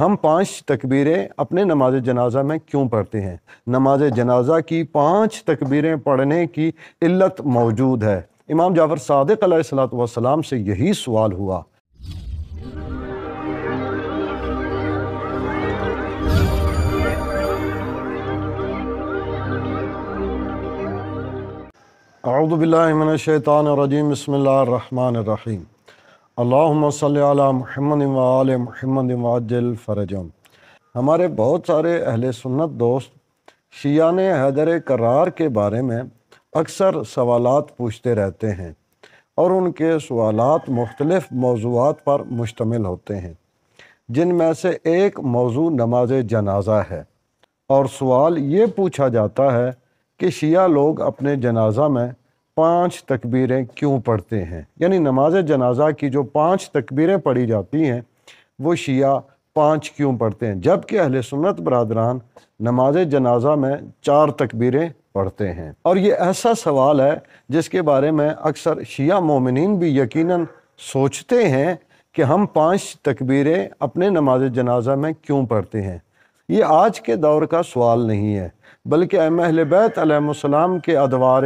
हम पांच तकबीरें अपने नमाज जनाजा में क्यों पढ़ते हैं नमाज जनाजा की पांच तकबीरें पढ़ने की इल्लत मौजूद है इमाम जाफ़र सदक सलाम से यही सवाल हुआ अरुदबिल्लिमिनशैतानरजीम रहीम अल्लाम सल महमद वाल महमद वादिल फ़रजम हमारे बहुत सारे अहल सुन्नत दोस्त शियान हैदर करार के बारे में अक्सर सवालात पूछते रहते हैं और उनके सवालात मुख्तलफ़ मौजूद पर मुश्तमिल होते हैं जिनमें से एक मौजू नमाज जनाजा है और सवाल ये पूछा जाता है कि शिया लोग अपने जनाजा में पांच तकबीरें क्यों पढ़ते हैं यानी नमाज जनाजा की जो पांच तकबीरें पढ़ी जाती हैं वो शिया पांच क्यों पढ़ते हैं जबकि अहल सुन्नत बरदरान नमाज जनाजा में चार तकबीरें पढ़ते हैं और ये ऐसा सवाल है जिसके बारे में अक्सर शिया मोमिन भी यकीन सोचते हैं कि हम पांच तकबीरें अपने नमाज जनाजा में क्यों पढ़ते हैं ये आज के दौर का सवाल नहीं है बल्कि अहल बैतम के अदवार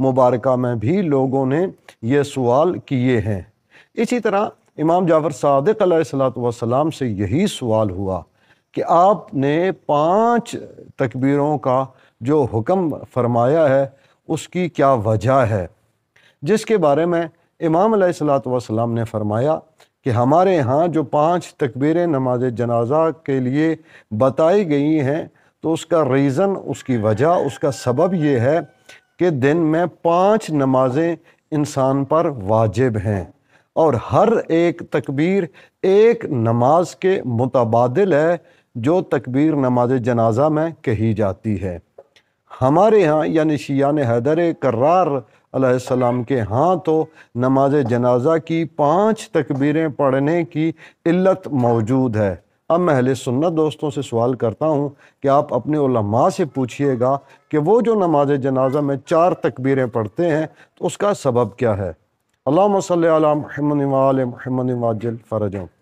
मुबारक में भी लोगों ने ये सवाल किए हैं इसी तरह इमाम जाफ़र सदक सलाम से यही सवाल हुआ कि आपने पाँच तकबीरों का जो हुक्म फरमाया है उसकी क्या वजह है जिसके बारे में इमाम सलाम ने फरमाया कि हमारे यहाँ जो पांच तकबीरें नमाज जनाजा के लिए बताई गई हैं तो उसका रीज़न उसकी वजह उसका सबब ये है कि दिन में पांच नमाजें इंसान पर वाजिब हैं और हर एक तकबीर एक नमाज के मुतबादल है जो तकबीर नमाज जनाजा में कही जाती है हमारे यहाँ यानि शियान हैदर करार सलाम के हाँ तो नमाज जनाजा की पांच तकबीरें पढ़ने की इल्लत मौजूद है अब मैं अहले सुन्नत दोस्तों से सवाल करता हूँ कि आप अपने उलमा से पूछिएगा कि वो जो नमाज जनाजा में चार तकबीरें पढ़ते हैं तो उसका सबब क्या है अल्लाह सल महमद महमद वाजिल फ़रजम